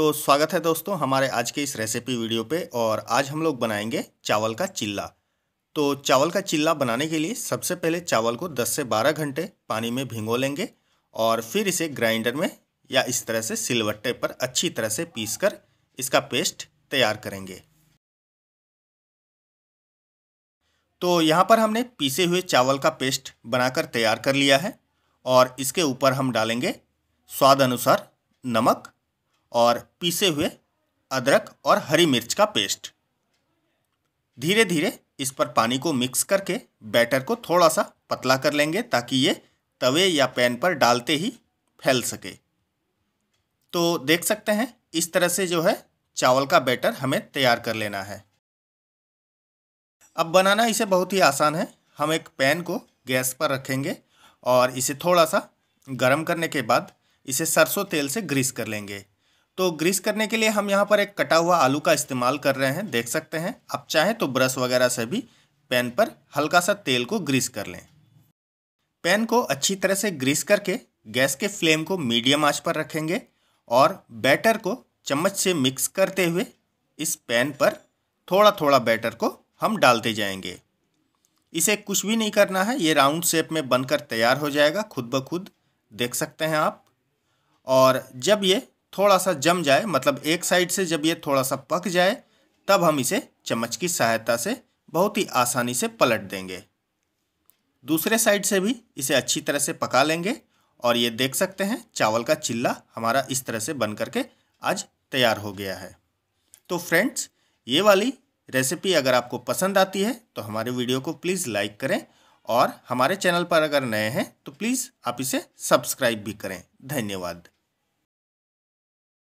तो स्वागत है दोस्तों हमारे आज के इस रेसिपी वीडियो पे और आज हम लोग बनाएंगे चावल का चिल्ला तो चावल का चिल्ला बनाने के लिए सबसे पहले चावल को 10 से 12 घंटे पानी में भिंगो लेंगे और फिर इसे ग्राइंडर में या इस तरह से सिलवट्टे पर अच्छी तरह से पीस कर इसका पेस्ट तैयार करेंगे तो यहाँ पर हमने पीसे हुए चावल का पेस्ट बनाकर तैयार कर लिया है और इसके ऊपर हम डालेंगे स्वाद अनुसार नमक और पीसे हुए अदरक और हरी मिर्च का पेस्ट धीरे धीरे इस पर पानी को मिक्स करके बैटर को थोड़ा सा पतला कर लेंगे ताकि ये तवे या पैन पर डालते ही फैल सके तो देख सकते हैं इस तरह से जो है चावल का बैटर हमें तैयार कर लेना है अब बनाना इसे बहुत ही आसान है हम एक पैन को गैस पर रखेंगे और इसे थोड़ा सा गर्म करने के बाद इसे सरसों तेल से ग्रीस कर लेंगे तो ग्रीस करने के लिए हम यहाँ पर एक कटा हुआ आलू का इस्तेमाल कर रहे हैं देख सकते हैं आप चाहें तो ब्रश वगैरह से भी पैन पर हल्का सा तेल को ग्रीस कर लें पैन को अच्छी तरह से ग्रीस करके गैस के फ्लेम को मीडियम आंच पर रखेंगे और बैटर को चम्मच से मिक्स करते हुए इस पैन पर थोड़ा थोड़ा बैटर को हम डालते जाएंगे इसे कुछ भी नहीं करना है ये राउंड शेप में बनकर तैयार हो जाएगा खुद ब खुद देख सकते हैं आप और जब ये थोड़ा सा जम जाए मतलब एक साइड से जब ये थोड़ा सा पक जाए तब हम इसे चम्मच की सहायता से बहुत ही आसानी से पलट देंगे दूसरे साइड से भी इसे अच्छी तरह से पका लेंगे और ये देख सकते हैं चावल का चिल्ला हमारा इस तरह से बन करके आज तैयार हो गया है तो फ्रेंड्स ये वाली रेसिपी अगर आपको पसंद आती है तो हमारे वीडियो को प्लीज़ लाइक करें और हमारे चैनल पर अगर नए हैं तो प्लीज़ आप इसे सब्सक्राइब भी करें धन्यवाद